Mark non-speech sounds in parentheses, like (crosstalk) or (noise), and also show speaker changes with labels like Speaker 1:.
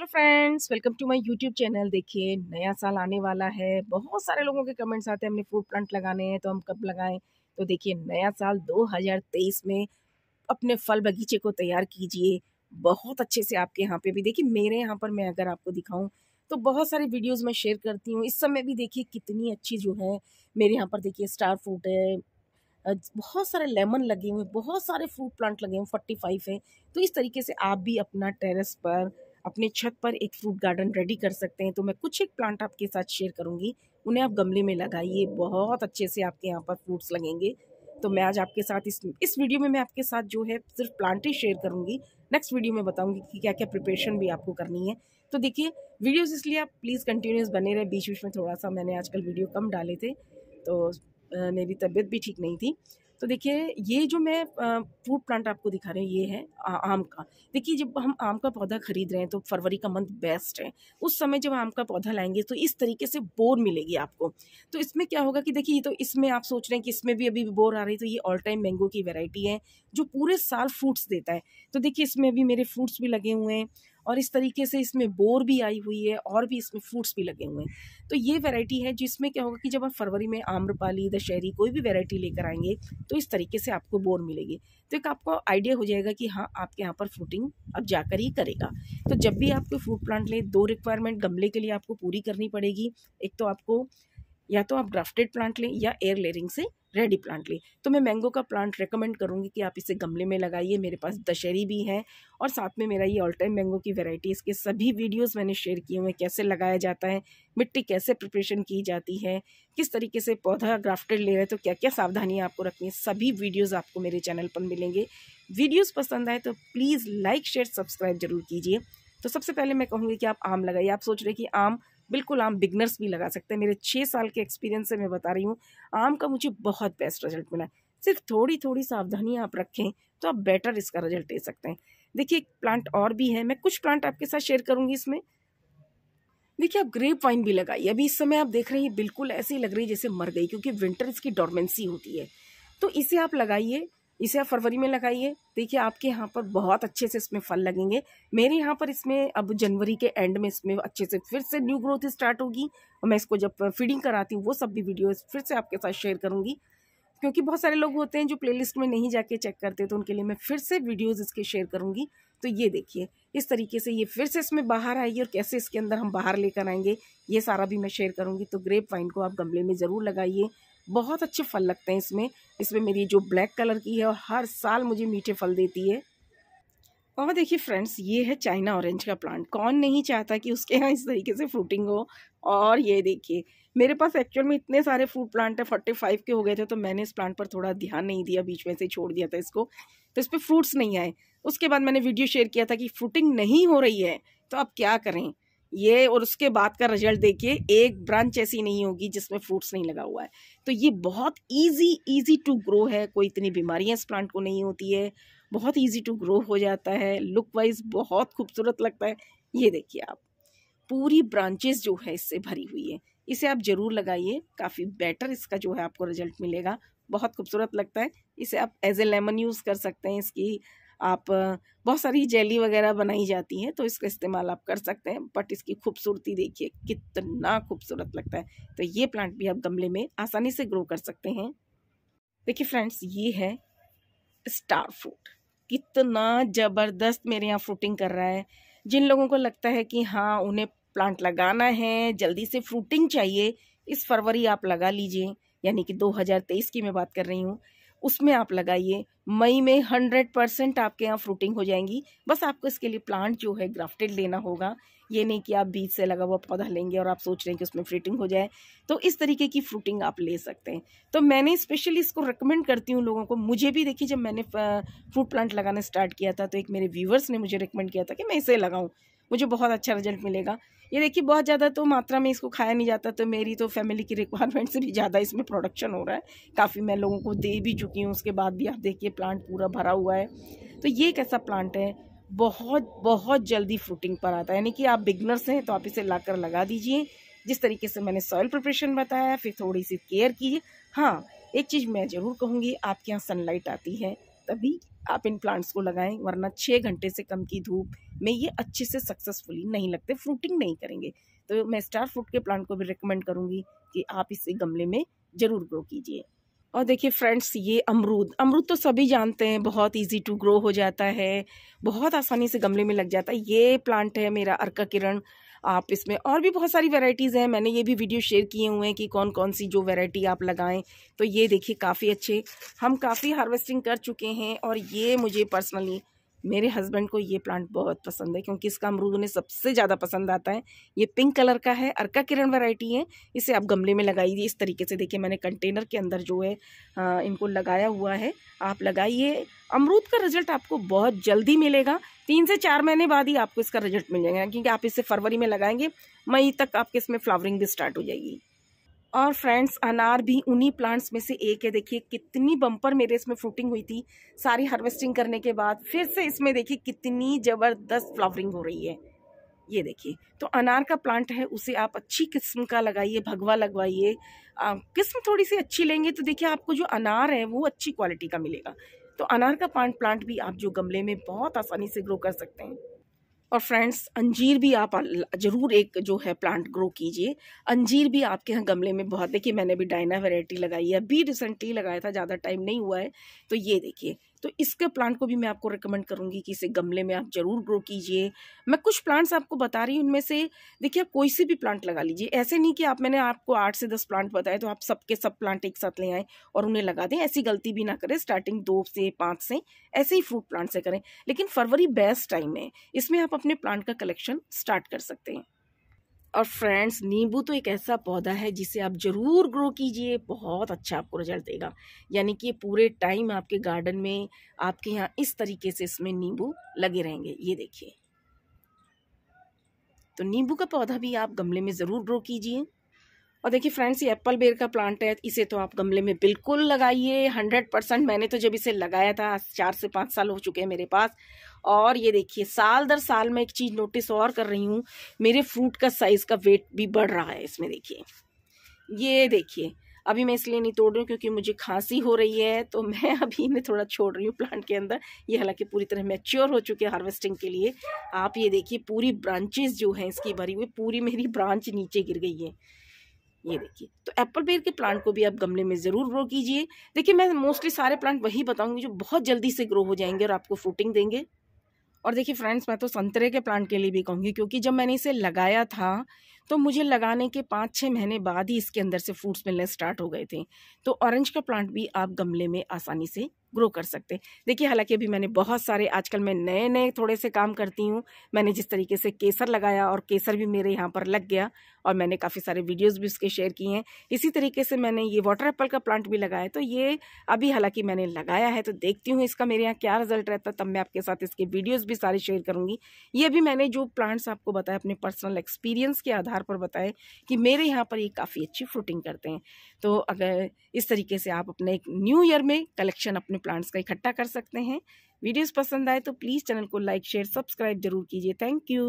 Speaker 1: hello friends welcome to my YouTube channel देखिए नया साल आने वाला है बहुत सारे लोगों के कमेंट्स आते हैं हमने फ्रूट प्लांट लगाने हैं तो हम कब लगाएं तो देखिए नया साल 2023 में अपने फल बगीचे को तैयार कीजिए बहुत अच्छे से आपके यहाँ पे भी देखिए मेरे यहाँ पर मैं अगर आपको दिखाऊँ तो बहुत सारे वीडियोज़ मैं शेयर करती हूँ इस समय भी देखिए कितनी अच्छी जो है मेरे यहाँ पर देखिए स्टार फ्रूट है बहुत सारे लेमन लगे हुए बहुत सारे फ्रूट प्लांट लगे हुए फोर्टी फाइव है तो इस तरीके से आप भी अपना टेरेस पर अपने छत पर एक फ्रूट गार्डन रेडी कर सकते हैं तो मैं कुछ एक प्लांट आपके साथ शेयर करूँगी उन्हें आप गमले में लगाइए बहुत अच्छे से आपके यहाँ पर फ्रूट्स लगेंगे तो मैं आज आपके साथ इस इस वीडियो में मैं आपके साथ जो है सिर्फ प्लांट ही शेयर करूंगी नेक्स्ट वीडियो में बताऊँगी कि क्या क्या प्रिपरेशन भी आपको करनी है तो देखिए वीडियोस इसलिए आप प्लीज़ कंटिन्यूस बने रहे बीच बीच में थोड़ा सा मैंने आजकल वीडियो कम डाले थे तो मेरी तबीयत भी ठीक नहीं थी तो देखिए ये जो मैं फ्रूट प्लांट आपको दिखा रहे हैं ये है आ, आम का देखिए जब हम आम का पौधा खरीद रहे हैं तो फरवरी का मंथ बेस्ट है उस समय जब आम का पौधा लाएंगे तो इस तरीके से बोर मिलेगी आपको तो इसमें क्या होगा कि देखिए तो इसमें आप सोच रहे हैं कि इसमें भी अभी बोर आ रही तो ये ऑल टाइम मैंगो की वेराइटी है जो पूरे साल फ्रूट्स देता है तो देखिए इसमें अभी मेरे फ्रूट्स भी लगे हुए हैं और इस तरीके से इसमें बोर भी आई हुई है और भी इसमें फ्रूट्स भी लगे हुए हैं तो ये वैरायटी है जिसमें क्या होगा कि जब आप फरवरी में आम्रपाली दशहरी कोई भी वैरायटी लेकर आएंगे तो इस तरीके से आपको बोर मिलेगी तो एक आपको आइडिया हो जाएगा कि हाँ आपके यहाँ पर फ्रूटिंग अब जाकर ही करेगा तो जब भी आप कोई फ्रूट प्लांट लें दो रिक्वायरमेंट गमले के लिए आपको पूरी करनी पड़ेगी एक तो आपको या तो आप ग्राफ्टेड प्लांट लें या एयर लेयरिंग से रेडी प्लांट ली तो मैं मैंगो का प्लांट रेकमेंड करूँगी कि आप इसे गमले में लगाइए मेरे पास दशहरी भी हैं और साथ में मेरा ये ऑल टाइम मैंगो की वेराइटी इसके सभी वीडियोज़ मैंने शेयर किए हुए कैसे लगाया जाता है मिट्टी कैसे प्रिपरेशन की जाती है किस तरीके से पौधा ग्राफ्टेड ले रहे हैं तो क्या क्या सावधानियाँ आपको रखनी है सभी वीडियोज़ आपको मेरे चैनल पर मिलेंगे वीडियोज़ पसंद आए तो प्लीज़ लाइक शेयर सब्सक्राइब जरूर कीजिए तो सबसे पहले मैं कहूँगी कि आप आम लगाइए आप सोच रहे कि आम बिल्कुल आम बिगनर्स भी लगा सकते हैं मेरे छः साल के एक्सपीरियंस से मैं बता रही हूँ आम का मुझे बहुत बेस्ट रिजल्ट मिला है सिर्फ थोड़ी थोड़ी सावधानियाँ आप रखें तो आप बेटर इसका रिजल्ट दे सकते हैं देखिए एक प्लांट और भी है मैं कुछ प्लांट आपके साथ शेयर करूँगी इसमें देखिए आप ग्रेप वाइन भी लगाइए अभी इस समय आप देख रहे हैं बिल्कुल ऐसी लग रही है जैसे मर गई क्योंकि विंटर इसकी डॉर्मेंसी होती है तो इसे आप लगाइए इसे आप फरवरी में लगाइए देखिए आपके यहाँ पर बहुत अच्छे से इसमें फल लगेंगे मेरे यहाँ पर इसमें अब जनवरी के एंड में इसमें अच्छे से फिर से न्यू ग्रोथ स्टार्ट होगी और मैं इसको जब फीडिंग कराती हूँ वो सब भी वीडियो फिर से आपके साथ शेयर करूँगी क्योंकि बहुत सारे लोग होते हैं जो प्ले में नहीं जाके चेक करते तो उनके लिए मैं फिर से वीडियोज़ इसके शेयर करूँगी तो ये देखिए इस तरीके से ये फिर से इसमें बाहर आएगी और कैसे इसके अंदर हम बाहर लेकर आएंगे ये सारा भी मैं शेयर करूँगी तो ग्रेप वाइन को आप गमले में ज़रूर लगाइए बहुत अच्छे फल लगते हैं इसमें इसमें मेरी जो ब्लैक कलर की है और हर साल मुझे मीठे फल देती है और देखिए फ्रेंड्स ये है चाइना ऑरेंज का प्लांट कौन नहीं चाहता कि उसके यहाँ इस तरीके से फ्रूटिंग हो और ये देखिए मेरे पास एक्चुअल में इतने सारे फ्रूट प्लांट है फोर्टी फाइव के हो गए थे तो मैंने इस प्लांट पर थोड़ा ध्यान नहीं दिया बीच में से छोड़ दिया था इसको तो इस पर फ्रूट्स नहीं आए उसके बाद मैंने वीडियो शेयर किया था कि फ्रूटिंग नहीं हो रही है तो आप क्या करें ये और उसके बाद का रिजल्ट देखिए एक ब्रांच ऐसी नहीं होगी जिसमें फ्रूट्स नहीं लगा हुआ है तो ये बहुत इजी इजी टू ग्रो है कोई इतनी बीमारियां इस प्लांट को नहीं होती है बहुत इजी टू ग्रो हो जाता है लुक वाइज बहुत खूबसूरत लगता है ये देखिए आप पूरी ब्रांचेस जो है इससे भरी हुई है इसे आप ज़रूर लगाइए काफ़ी बेटर इसका जो है आपको रिजल्ट मिलेगा बहुत खूबसूरत लगता है इसे आप एज ए लेमन यूज़ कर सकते हैं इसकी आप बहुत सारी जेली वगैरह बनाई जाती है तो इसका इस्तेमाल आप कर सकते हैं बट इसकी खूबसूरती देखिए कितना खूबसूरत लगता है तो ये प्लांट भी आप गमले में आसानी से ग्रो कर सकते हैं देखिए फ्रेंड्स ये है स्टार फ्रूट कितना ज़बरदस्त मेरे यहाँ फ्रूटिंग कर रहा है जिन लोगों को लगता है कि हाँ उन्हें प्लांट लगाना है जल्दी से फ्रूटिंग चाहिए इस फरवरी आप लगा लीजिए यानी कि 2023 की मैं बात कर रही हूँ उसमें आप लगाइए मई में हंड्रेड परसेंट आपके यहाँ फ्रूटिंग हो जाएंगी बस आपको इसके लिए प्लांट जो है ग्राफ्टेड लेना होगा ये नहीं कि आप बीज से लगा हुआ पौधा लेंगे और आप सोच रहे हैं कि उसमें फ्रूटिंग हो जाए तो इस तरीके की फ्रूटिंग आप ले सकते हैं तो मैंने स्पेशली इसको रिकमेंड करती हूँ लोगों को मुझे भी देखिए जब मैंने फ्रूट प्लांट लगाना स्टार्ट किया था तो एक मेरे व्यूवर्स ने मुझे रिकमेंड किया था कि मैं इसे लगाऊँ मुझे बहुत अच्छा रिजल्ट मिलेगा ये देखिए बहुत ज़्यादा तो मात्रा में इसको खाया नहीं जाता तो मेरी तो फैमिली की रिक्वायरमेंट से भी ज़्यादा इसमें प्रोडक्शन हो रहा है काफ़ी मैं लोगों को दे भी चुकी हूँ उसके बाद भी आप देखिए प्लांट पूरा भरा हुआ है तो ये एक ऐसा प्लांट है बहुत बहुत जल्दी फ्रूटिंग पर आता है यानी कि आप बिगनर्स हैं तो आप इसे ला कर लगा दीजिए जिस तरीके से मैंने सॉयल प्रिपरेशन बताया फिर थोड़ी सी केयर कीजिए हाँ एक चीज़ मैं ज़रूर कहूँगी आपके यहाँ सनलाइट आती है तभी आप इन प्लांट्स को लगाएं वरना छः घंटे से कम की धूप में ये अच्छे से सक्सेसफुली नहीं लगते फ्रूटिंग नहीं करेंगे तो मैं स्टार फ्रूट के प्लांट को भी रिकमेंड करूँगी कि आप इसे गमले में ज़रूर ग्रो कीजिए और देखिए फ्रेंड्स ये अमरूद अमरूद तो सभी जानते हैं बहुत इजी टू ग्रो हो जाता है बहुत आसानी से गमले में लग जाता है ये प्लांट है मेरा अर्का किरण आप इसमें और भी बहुत सारी वेराइटीज़ हैं मैंने ये भी वीडियो शेयर किए हुए हैं कि कौन कौन सी जो वेराइटी आप लगाएं तो ये देखिए काफ़ी अच्छे हम काफ़ी हार्वेस्टिंग कर चुके हैं और ये मुझे पर्सनली मेरे हस्बैंड को ये प्लांट बहुत पसंद है क्योंकि इसका अमरूद उन्हें सबसे ज़्यादा पसंद आता है ये पिंक कलर का है अर्का किरण वैरायटी है इसे आप गमले में लगाइए इस तरीके से देखिए मैंने कंटेनर के अंदर जो है आ, इनको लगाया हुआ है आप लगाइए अमरूद का रिजल्ट आपको बहुत जल्दी मिलेगा तीन से चार महीने बाद ही आपको इसका रिजल्ट मिल जाएगा क्योंकि आप इसे फरवरी में लगाएंगे मई तक आपके इसमें फ्लावरिंग भी स्टार्ट हो जाएगी और फ्रेंड्स अनार भी उन्हीं प्लांट्स में से एक है देखिए कितनी बम्पर मेरे इसमें फ्रूटिंग हुई थी सारी हार्वेस्टिंग करने के बाद फिर से इसमें देखिए कितनी ज़बरदस्त फ्लावरिंग हो रही है ये देखिए तो अनार का प्लांट है उसे आप अच्छी किस्म का लगाइए भगवा लगवाइए किस्म थोड़ी सी अच्छी लेंगे तो देखिए आपको जो अनार है वो अच्छी क्वालिटी का मिलेगा तो अनार का पान प्लांट भी आप जो गमले में बहुत आसानी से ग्रो कर सकते हैं और फ्रेंड्स अंजीर भी आप ज़रूर एक जो है प्लांट ग्रो कीजिए अंजीर भी आपके यहाँ गमले में बहुत देखिए मैंने भी डायना वेराइटी लगाई है अभी रिसेंटली लगाया था ज़्यादा टाइम नहीं हुआ है तो ये देखिए तो इसके प्लांट को भी मैं आपको रिकमेंड करूँगी कि इसे गमले में आप ज़रूर ग्रो कीजिए मैं कुछ प्लांट्स आपको बता रही हूँ उनमें से देखिए आप कोई से भी प्लांट लगा लीजिए ऐसे नहीं कि आप मैंने आपको आठ से दस प्लांट बताए तो आप सबके सब प्लांट एक साथ ले आएँ और उन्हें लगा दें ऐसी गलती भी ना करें स्टार्टिंग दो से पाँच से ऐसे ही फ्रूट प्लांट से करें लेकिन फरवरी बेस्ट टाइम है इसमें आप अपने प्लांट का कलेक्शन स्टार्ट कर सकते हैं और फ्रेंड्स नींबू तो एक ऐसा पौधा है जिसे आप ज़रूर ग्रो कीजिए बहुत अच्छा आपको रिजल्ट देगा यानी कि पूरे टाइम आपके गार्डन में आपके यहाँ इस तरीके से इसमें नींबू लगे रहेंगे ये देखिए तो नींबू का पौधा भी आप गमले में ज़रूर ग्रो कीजिए और देखिए फ्रेंड्स ये एप्पल बेर का प्लांट है इसे तो आप गमले में बिल्कुल लगाइए हंड्रेड परसेंट मैंने तो जब इसे लगाया था चार से पाँच साल हो चुके हैं मेरे पास और ये देखिए साल दर साल मैं एक चीज़ नोटिस और कर रही हूँ मेरे फ्रूट का साइज़ का वेट भी बढ़ रहा है इसमें देखिए ये देखिए अभी मैं इसलिए नहीं तोड़ रही हूँ क्योंकि मुझे खांसी हो रही है तो (laughs) मैं अभी इन्हें थोड़ा छोड़ रही हूँ प्लांट के अंदर ये हालांकि पूरी तरह मैच्योर हो चुके हैं हार्वेस्टिंग के लिए आप ये देखिए पूरी ब्रांचेज जो हैं इसकी भरी हुई पूरी मेरी ब्रांच नीचे गिर गई है ये देखिए तो एप्पल बेर के प्लांट को भी आप गमले में ज़रूर ग्रो कीजिए देखिए मैं मोस्टली सारे प्लांट वही बताऊंगी जो बहुत जल्दी से ग्रो हो जाएंगे और आपको फ्रूटिंग देंगे और देखिए फ्रेंड्स मैं तो संतरे के प्लांट के लिए भी कहूँगी क्योंकि जब मैंने इसे लगाया था तो मुझे लगाने के पाँच छः महीने बाद ही इसके अंदर से फ्रूट्स मिलने स्टार्ट हो गए थे तो ऑरेंज का प्लांट भी आप गमले में आसानी से ग्रो कर सकते देखिए हालांकि अभी मैंने बहुत सारे आजकल मैं नए नए थोड़े से काम करती हूँ मैंने जिस तरीके से केसर लगाया और केसर भी मेरे यहाँ पर लग गया और मैंने काफ़ी सारे वीडियोस भी उसके शेयर किए हैं इसी तरीके से मैंने ये वाटर एप्पल का प्लांट भी लगाया तो ये अभी हालांकि मैंने लगाया है तो देखती हूँ इसका मेरे यहाँ क्या रिजल्ट रहता तब मैं आपके साथ इसके वीडियोज़ भी सारे शेयर करूँगी ये भी मैंने जो प्लांट्स आपको बताया अपने पर्सनल एक्सपीरियंस के आधार पर बताए कि मेरे यहाँ पर ये काफ़ी अच्छी फ्रूटिंग करते हैं तो अगर इस तरीके से आप अपने एक न्यू ईयर में कलेक्शन अपने प्लांट्स का इकट्ठा कर सकते हैं वीडियोस पसंद आए तो प्लीज़ चैनल को लाइक शेयर सब्सक्राइब जरूर कीजिए थैंक यू